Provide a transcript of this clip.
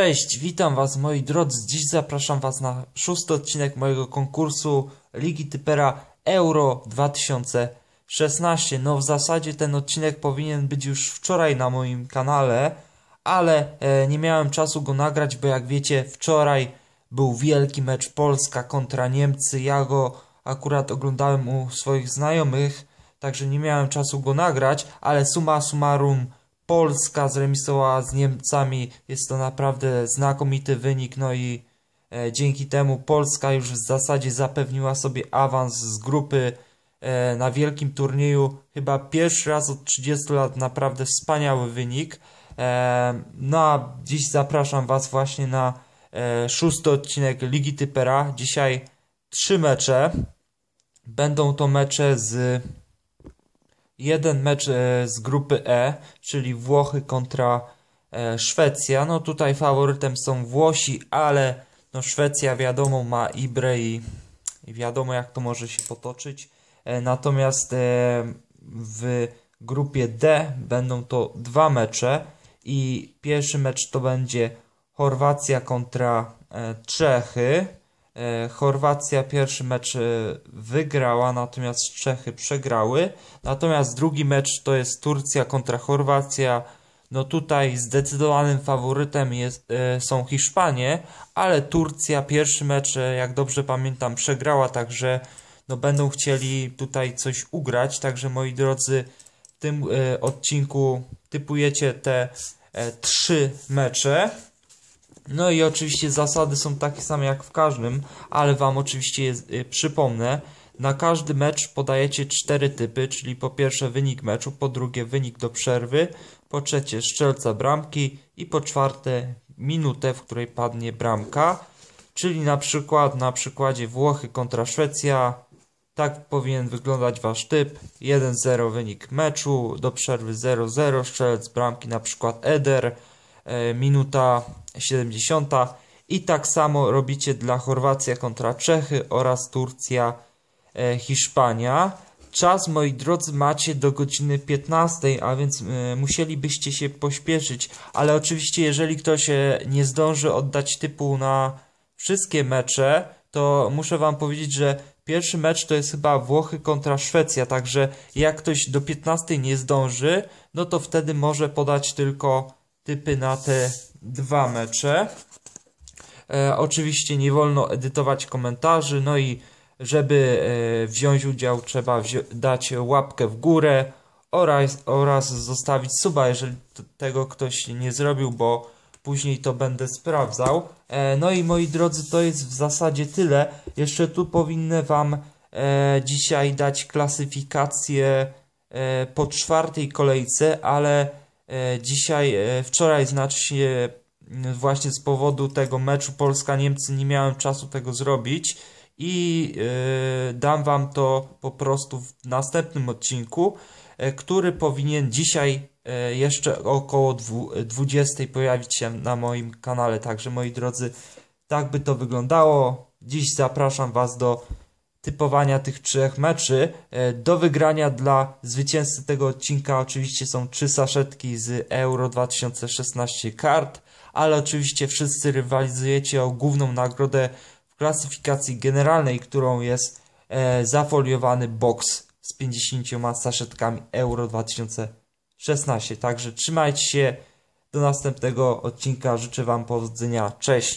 Cześć, witam Was moi drodzy. Dziś zapraszam Was na szósty odcinek mojego konkursu Ligi Typera Euro 2016. No w zasadzie ten odcinek powinien być już wczoraj na moim kanale, ale e, nie miałem czasu go nagrać, bo jak wiecie wczoraj był wielki mecz Polska kontra Niemcy. Ja go akurat oglądałem u swoich znajomych, także nie miałem czasu go nagrać, ale suma summarum Polska zremisowała z Niemcami. Jest to naprawdę znakomity wynik, no i e, dzięki temu Polska już w zasadzie zapewniła sobie awans z grupy e, na wielkim turnieju. Chyba pierwszy raz od 30 lat naprawdę wspaniały wynik. E, no a dziś zapraszam Was właśnie na e, szósty odcinek Ligi Typera. Dzisiaj trzy mecze. Będą to mecze z jeden mecz e, z grupy E, czyli Włochy kontra e, Szwecja. No tutaj faworytem są Włosi, ale no Szwecja wiadomo ma Ibre i, i wiadomo jak to może się potoczyć. E, natomiast w grupie D będą to dwa mecze i pierwszy mecz to będzie Chorwacja kontra Czechy. E, Chorwacja pierwszy mecz e, wygrała, natomiast Czechy przegrały. Natomiast drugi mecz to jest Turcja kontra Chorwacja. No tutaj zdecydowanym faworytem jest, e, są Hiszpanie, ale Turcja pierwszy mecz, jak dobrze pamiętam, przegrała, także no będą chcieli tutaj coś ugrać. Także moi drodzy, w tym odcinku typujecie te trzy mecze. No i oczywiście zasady są takie same jak w każdym, ale Wam oczywiście y, przypomnę. Na każdy mecz podajecie cztery typy, czyli po pierwsze wynik meczu, po drugie wynik do przerwy, po trzecie strzelca bramki i po czwarte minutę, w której padnie bramka. Czyli na przykład na przykładzie Włochy kontra Szwecja, tak powinien wyglądać Wasz typ. 1-0 wynik meczu, do przerwy 0-0, strzelec bramki na przykład Eder, y, minuta 70. I tak samo robicie dla Chorwacja kontra Czechy oraz Turcja e, Hiszpania. Czas, moi drodzy, macie do godziny 15, a więc y, musielibyście się pośpieszyć. Ale oczywiście, jeżeli ktoś e, nie zdąży oddać typu na wszystkie mecze, to muszę Wam powiedzieć, że pierwszy mecz to jest chyba Włochy kontra Szwecja. Także jak ktoś do 15 nie zdąży, no to wtedy może podać tylko typy na te dwa mecze. E, oczywiście nie wolno edytować komentarzy, no i żeby e, wziąć udział trzeba wzi dać łapkę w górę oraz, oraz zostawić suba, jeżeli tego ktoś nie zrobił, bo później to będę sprawdzał. E, no i moi drodzy, to jest w zasadzie tyle. Jeszcze tu powinny Wam e, dzisiaj dać klasyfikację e, po czwartej kolejce, ale E, dzisiaj, e, wczoraj znaczy się e, właśnie z powodu tego meczu Polska-Niemcy nie miałem czasu tego zrobić i dam Wam to po prostu w następnym odcinku, który powinien dzisiaj jeszcze około 20 pojawić się na moim kanale. Także moi drodzy, tak by to wyglądało. Dziś zapraszam Was do typowania tych trzech meczy. E, do wygrania dla zwycięzcy tego odcinka oczywiście są trzy saszetki z Euro 2016 kart, ale oczywiście wszyscy rywalizujecie o główną nagrodę w klasyfikacji generalnej, którą jest e, zafoliowany box z 50 saszetkami Euro 2016. Także trzymajcie się. Do następnego odcinka życzę Wam powodzenia. Cześć!